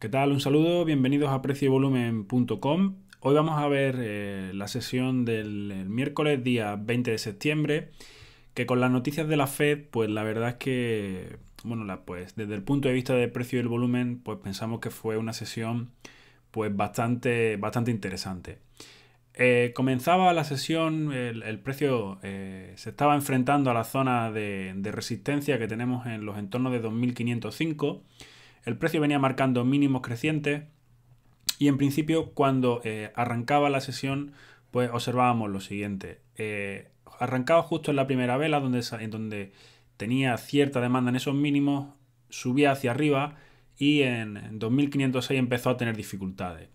¿Qué tal? Un saludo, bienvenidos a Precio Volumen.com. Hoy vamos a ver eh, la sesión del miércoles día 20 de septiembre, que con las noticias de la Fed, pues la verdad es que, bueno, pues desde el punto de vista del precio y el volumen, pues pensamos que fue una sesión pues bastante, bastante interesante. Eh, comenzaba la sesión, el, precio eh, se estaba enfrentando a la zona de, de resistencia que tenemos en los entornos de 2505 el precio venía marcando mínimos crecientes y en principio cuando eh, arrancaba la sesión pues observábamos lo siguiente. Eh, arrancaba justo en la primera vela donde, en donde tenía cierta demanda en esos mínimos, subía hacia arriba y en 2506 empezó a tener dificultades.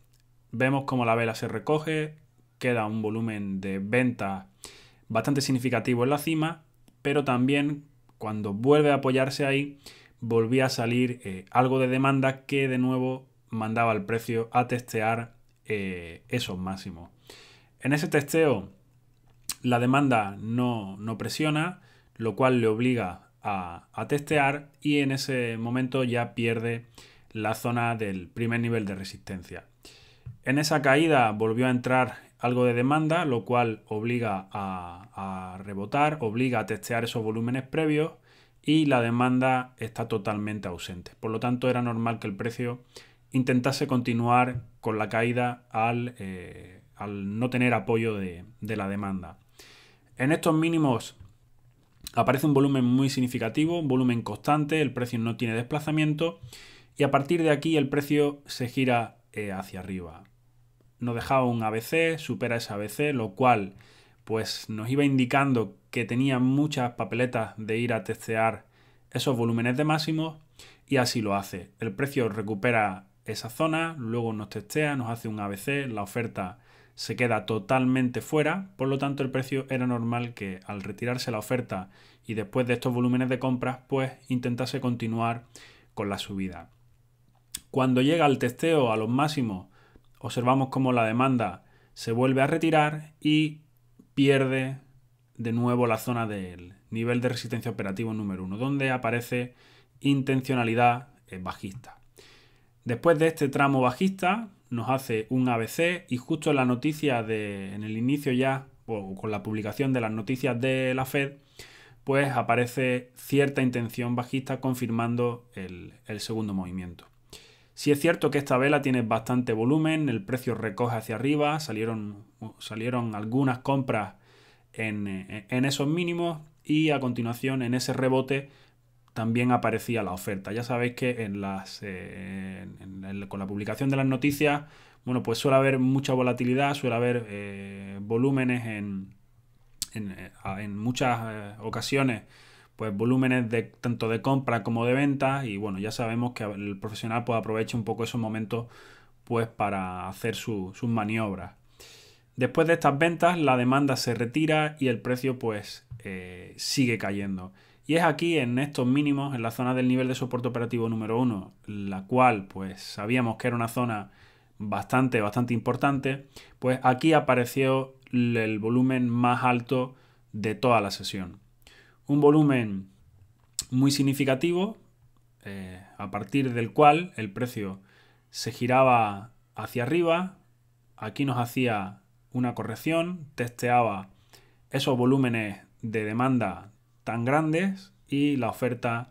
Vemos como la vela se recoge, queda un volumen de venta bastante significativo en la cima, pero también cuando vuelve a apoyarse ahí volvía a salir eh, algo de demanda que de nuevo mandaba el precio a testear eh, esos máximos. En ese testeo la demanda no, no presiona, lo cual le obliga a, a, testear y en ese momento ya pierde la zona del primer nivel de resistencia. En esa caída volvió a entrar algo de demanda, lo cual obliga a, a rebotar, obliga a testear esos volúmenes previos y la demanda está totalmente ausente. Por lo tanto, era normal que el precio intentase continuar con la caída al, eh, no tener apoyo de, la demanda. En estos mínimos aparece un volumen muy significativo, un volumen constante, el precio no tiene desplazamiento y a partir de aquí el precio se gira eh, hacia arriba. Nos dejaba un ABC, supera ese ABC, lo cual pues nos iba indicando que tenía muchas papeletas de ir a testear esos volúmenes de máximos y así lo hace. El precio recupera esa zona, luego nos testea, nos hace un ABC, la oferta se queda totalmente fuera, por lo tanto el precio era normal que al retirarse la oferta y después de estos volúmenes de compras, pues intentase continuar con la subida. Cuando llega el testeo a los máximos, observamos cómo la demanda se vuelve a retirar y pierde de nuevo la zona del nivel de resistencia operativo número 1, donde aparece intencionalidad eh, bajista. Después de este tramo bajista, nos hace un ABC y justo en la noticia de, en el inicio ya, o con la publicación de las noticias de la Fed, pues aparece cierta intención bajista confirmando el, segundo movimiento. Si es cierto que esta vela tiene bastante volumen, el precio recoge hacia arriba, salieron, salieron algunas compras eh, en, esos mínimos y a continuación en ese rebote también aparecía la oferta. Ya sabéis que en las, eh, con la publicación de las noticias, bueno, pues suele haber mucha volatilidad, suele haber eh, volúmenes en, muchas ocasiones, pues volúmenes de, tanto de compra como de venta y bueno, ya sabemos que el profesional puede aprovecha un poco esos momentos pues para hacer sus maniobras. Después de estas ventas, la demanda se retira y el precio pues eh, sigue cayendo. Y es aquí, en estos mínimos, en la zona del nivel de soporte operativo número 1, la cual pues sabíamos que era una zona bastante, bastante importante, pues aquí apareció el volumen más alto de toda la sesión. Un volumen muy significativo, eh, a partir del cual el precio se giraba hacia arriba, aquí nos hacía una corrección, testeaba esos volúmenes de demanda tan grandes y la oferta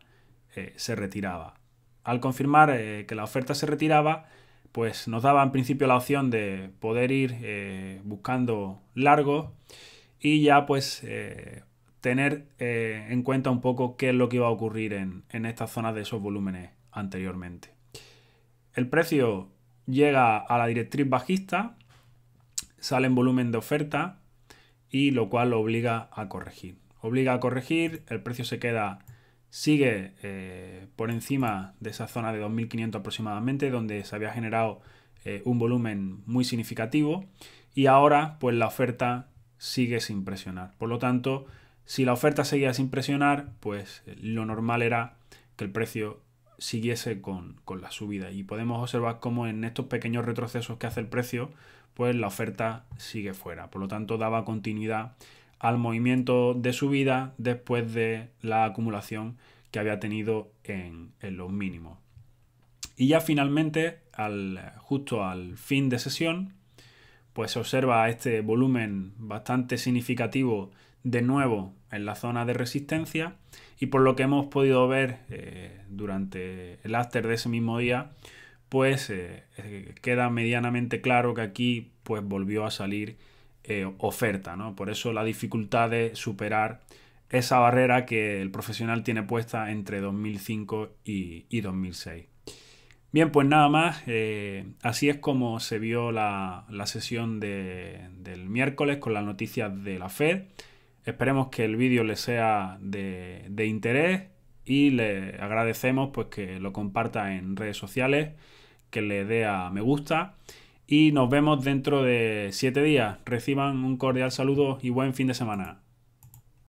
eh, se retiraba. Al confirmar eh, que la oferta se retiraba, pues nos daba en principio la opción de poder ir eh, buscando largos y ya pues tener en cuenta un poco qué es lo que iba a ocurrir en, en estas zonas de esos volúmenes anteriormente. El precio llega a la directriz bajista, sale en volumen de oferta y lo cual lo obliga a corregir. Obliga a corregir, el precio se queda, sigue eh, por encima de esa zona de 2.500 aproximadamente, donde se había generado eh, un volumen muy significativo y ahora pues la oferta sigue sin presionar. Por lo tanto, si la oferta seguía sin presionar, pues lo normal era que el precio siguiese con, la subida. Y podemos observar cómo en estos pequeños retrocesos que hace el precio, pues la oferta sigue fuera. Por lo tanto, daba continuidad al movimiento de subida después de la acumulación que había tenido en, los mínimos. Y ya finalmente, al, justo al fin de sesión, pues se observa este volumen bastante significativo de nuevo en la zona de resistencia y por lo que hemos podido ver eh, durante el after de ese mismo día, pues eh, eh, queda medianamente claro que aquí pues volvió a salir oferta, ¿no? Por eso la dificultad de superar esa barrera que el profesional tiene puesta entre 2005 y, 2006. Bien, pues nada más, así es como se vio la, la sesión de, del miércoles con las noticias de la Fed. Esperemos que el vídeo les sea de, interés y le agradecemos pues, que lo comparta en redes sociales, que le dé a me gusta y nos vemos dentro de siete días. Reciban un cordial saludo y buen fin de semana.